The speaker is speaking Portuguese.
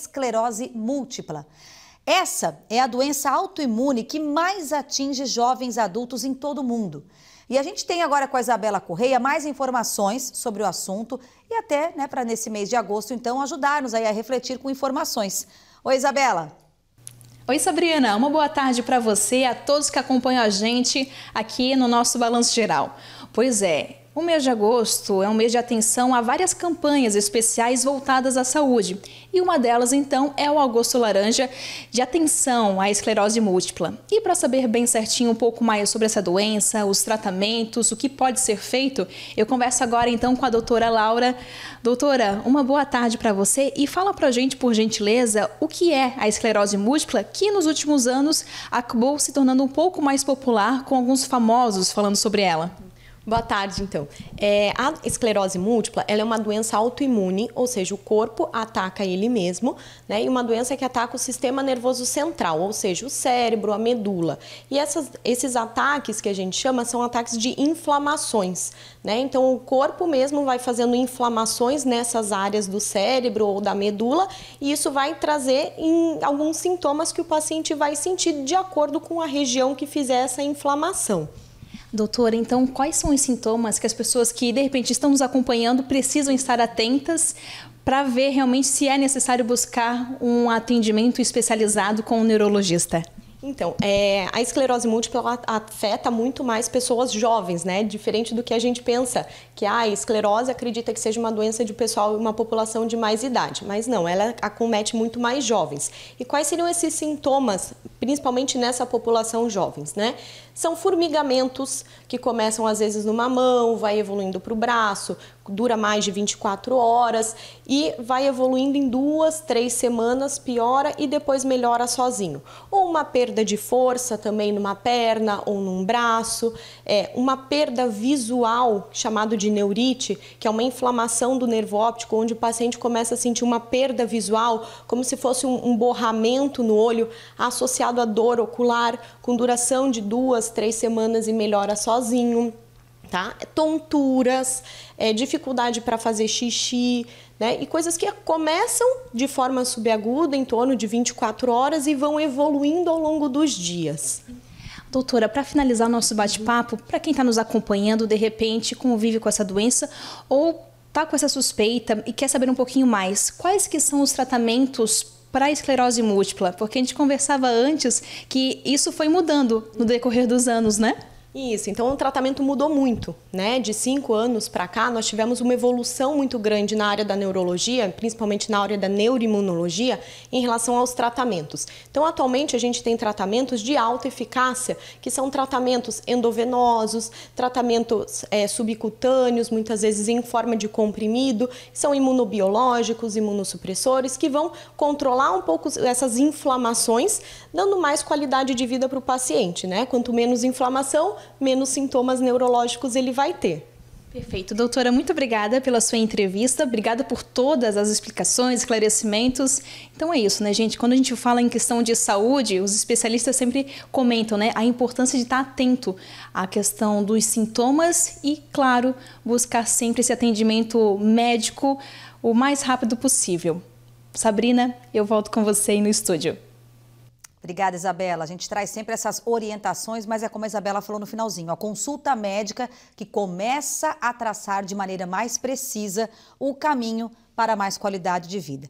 esclerose múltipla. Essa é a doença autoimune que mais atinge jovens adultos em todo o mundo. E a gente tem agora com a Isabela Correia mais informações sobre o assunto e até, né, para nesse mês de agosto, então, ajudar-nos aí a refletir com informações. Oi, Isabela! Oi, Sabrina. Uma boa tarde para você e a todos que acompanham a gente aqui no nosso Balanço Geral. Pois é, o mês de agosto é um mês de atenção a várias campanhas especiais voltadas à saúde. E uma delas, então, é o Agosto Laranja de atenção à esclerose múltipla. E para saber bem certinho um pouco mais sobre essa doença, os tratamentos, o que pode ser feito, eu converso agora então com a doutora Laura. Doutora, uma boa tarde para você e fala para a gente, por gentileza, o que é a esclerose múltipla que nos últimos anos acabou se tornando um pouco mais popular com alguns famosos falando sobre ela. Boa tarde, então. É, a esclerose múltipla é uma doença autoimune, ou seja, o corpo ataca ele mesmo, né? E uma doença que ataca o sistema nervoso central, ou seja, o cérebro, a medula. E essas, esses ataques que a gente chama são ataques de inflamações, né? Então, o corpo mesmo vai fazendo inflamações nessas áreas do cérebro ou da medula, e isso vai trazer alguns sintomas que o paciente vai sentir de acordo com a região que fizer essa inflamação. Doutora, então quais são os sintomas que as pessoas que de repente estão nos acompanhando precisam estar atentas para ver realmente se é necessário buscar um atendimento especializado com um neurologista? Então, é, a esclerose múltipla afeta muito mais pessoas jovens, né? Diferente do que a gente pensa, que ah, a esclerose acredita que seja uma doença de pessoal, uma população de mais idade. Mas não, ela acomete muito mais jovens. E quais seriam esses sintomas principalmente nessa população jovens, né? São formigamentos que começam às vezes numa mão, vai evoluindo para o braço, dura mais de 24 horas e vai evoluindo em duas, três semanas, piora e depois melhora sozinho. Ou uma perda de força também numa perna ou num braço, é, uma perda visual, chamado de neurite, que é uma inflamação do nervo óptico, onde o paciente começa a sentir uma perda visual, como se fosse um, um borramento no olho associado associado à dor ocular, com duração de duas, três semanas e melhora sozinho. Tá? É tonturas, é, dificuldade para fazer xixi, né? E coisas que começam de forma subaguda, em torno de 24 horas, e vão evoluindo ao longo dos dias. Doutora, para finalizar o nosso bate-papo, para quem está nos acompanhando, de repente convive com essa doença ou está com essa suspeita e quer saber um pouquinho mais, quais que são os tratamentos para a esclerose múltipla? Porque a gente conversava antes que isso foi mudando no decorrer dos anos, né? Isso, então o tratamento mudou muito, né? De cinco anos para cá, nós tivemos uma evolução muito grande na área da neurologia, principalmente na área da neuroimunologia, em relação aos tratamentos. Então, atualmente, a gente tem tratamentos de alta eficácia, que são tratamentos endovenosos, tratamentos é, subcutâneos, muitas vezes em forma de comprimido, são imunobiológicos, imunossupressores, que vão controlar um pouco essas inflamações, dando mais qualidade de vida para o paciente, né? Quanto menos inflamação, menos sintomas neurológicos ele vai ter. Perfeito. Doutora, muito obrigada pela sua entrevista, obrigada por todas as explicações, esclarecimentos. Então é isso, né, gente? Quando a gente fala em questão de saúde, os especialistas sempre comentam, né, a importância de estar atento à questão dos sintomas e, claro, buscar sempre esse atendimento médico o mais rápido possível. Sabrina, eu volto com você aí no estúdio. Obrigada, Isabela. A gente traz sempre essas orientações, mas é como a Isabela falou no finalzinho, a consulta médica que começa a traçar de maneira mais precisa o caminho para mais qualidade de vida.